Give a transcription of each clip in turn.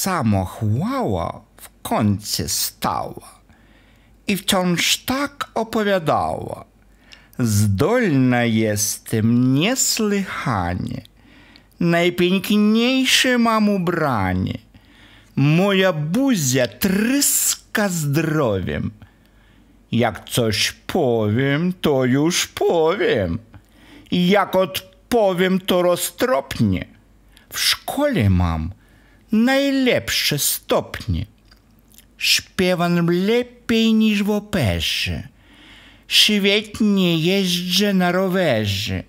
samochłała w kącie stała i wciąż tak opowiadała. Zdolna jestem niesłychanie, najpiękniejsze mam ubranie. Moja buzia tryska zdrowiem. Jak coś powiem, to już powiem. Jak odpowiem, to roztropnie. W szkole mam najlepsze stopnie. Śpiewam lepiej niż w operze. Świetnie jeżdżę na rowerze.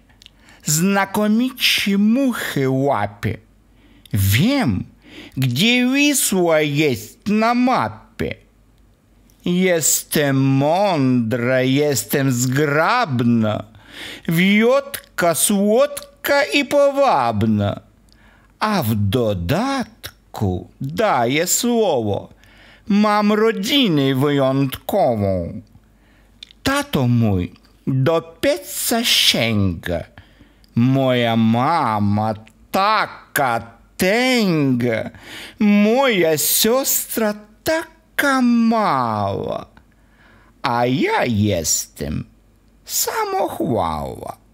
Znakomicie muchy łapię. Wiem, gdzie Wisła jest na mapie. Jestem mądra, jestem zgrabna, wiotka, słodka i powabna. A w dodatku wyjątku daję słowo. Mam rodzinę wyjątkową. Tato mój do pieca sięga. Moja mama taka tęga. Moja siostra taka mała. A ja jestem samochwała.